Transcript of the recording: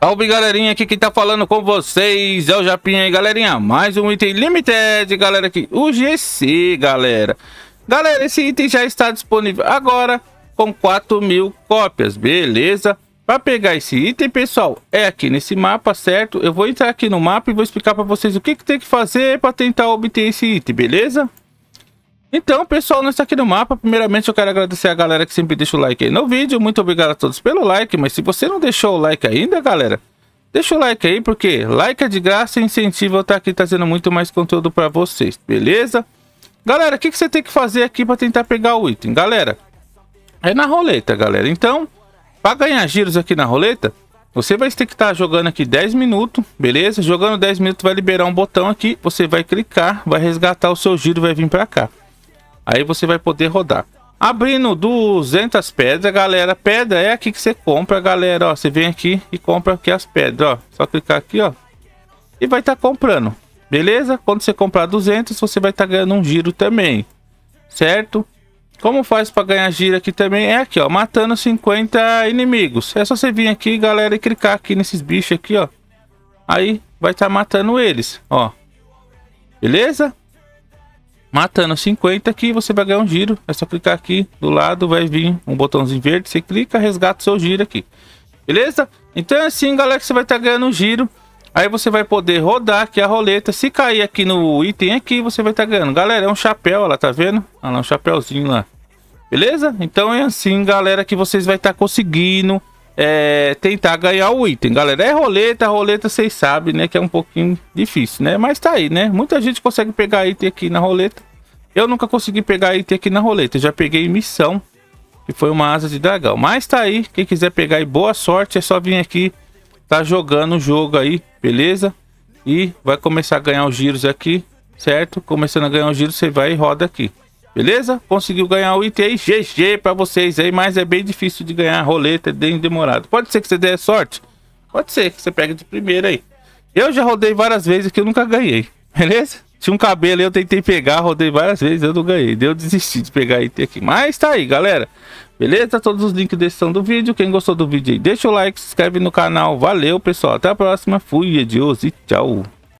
Salve galerinha, aqui quem tá falando com vocês é o Japinha aí galerinha, mais um item limited galera aqui, o GC galera Galera, esse item já está disponível agora com 4 mil cópias, beleza? Para pegar esse item pessoal, é aqui nesse mapa, certo? Eu vou entrar aqui no mapa e vou explicar para vocês o que, que tem que fazer para tentar obter esse item, beleza? Então, pessoal, nós estamos tá aqui no mapa. Primeiramente, eu quero agradecer a galera que sempre deixa o like aí no vídeo. Muito obrigado a todos pelo like. Mas se você não deixou o like ainda, galera, deixa o like aí, porque like é de graça e incentivo eu estar tá aqui trazendo muito mais conteúdo para vocês, beleza? Galera, o que, que você tem que fazer aqui para tentar pegar o item? Galera, é na roleta, galera. Então, para ganhar giros aqui na roleta, você vai ter que estar tá jogando aqui 10 minutos, beleza? Jogando 10 minutos vai liberar um botão aqui, você vai clicar, vai resgatar o seu giro, vai vir para cá. Aí você vai poder rodar. Abrindo 200 pedras, galera. Pedra é aqui que você compra, galera. Ó, você vem aqui e compra aqui as pedras, ó. Só clicar aqui, ó. E vai estar tá comprando. Beleza? Quando você comprar 200, você vai estar tá ganhando um giro também. Certo? Como faz para ganhar giro aqui também? É aqui, ó. Matando 50 inimigos. É só você vir aqui, galera, e clicar aqui nesses bichos aqui, ó. Aí vai estar tá matando eles, ó. Beleza? matando 50 aqui, você vai ganhar um giro. É só clicar aqui do lado, vai vir um botãozinho verde, você clica, resgata o seu giro aqui. Beleza? Então é assim, galera, que você vai estar tá ganhando um giro. Aí você vai poder rodar aqui a roleta. Se cair aqui no item aqui, você vai estar tá ganhando. Galera, é um chapéu, ela tá vendo? Olha lá, um chapéuzinho lá. Beleza? Então é assim, galera, que vocês vai estar tá conseguindo é, tentar ganhar o item. Galera, é roleta, roleta vocês sabem, né? Que é um pouquinho difícil, né? Mas tá aí, né? Muita gente consegue pegar item aqui na roleta. Eu nunca consegui pegar item aqui na roleta. Eu já peguei missão, que foi uma asa de dragão. Mas tá aí, quem quiser pegar e boa sorte, é só vir aqui, tá jogando o jogo aí, beleza? E vai começar a ganhar os giros aqui, certo? Começando a ganhar os giros, você vai e roda aqui. Beleza? Conseguiu ganhar o item aí, GG pra vocês aí, mas é bem difícil de ganhar roleta, é bem demorado. Pode ser que você dê sorte? Pode ser que você pegue de primeira aí. Eu já rodei várias vezes que eu nunca ganhei, beleza? Tinha um cabelo aí, eu tentei pegar, rodei várias vezes, eu não ganhei. Deu desistir de pegar item aqui. Mas tá aí, galera. Beleza? Todos os links descrição do vídeo. Quem gostou do vídeo aí, deixa o like, se inscreve no canal. Valeu, pessoal. Até a próxima. Fui, adiós e tchau.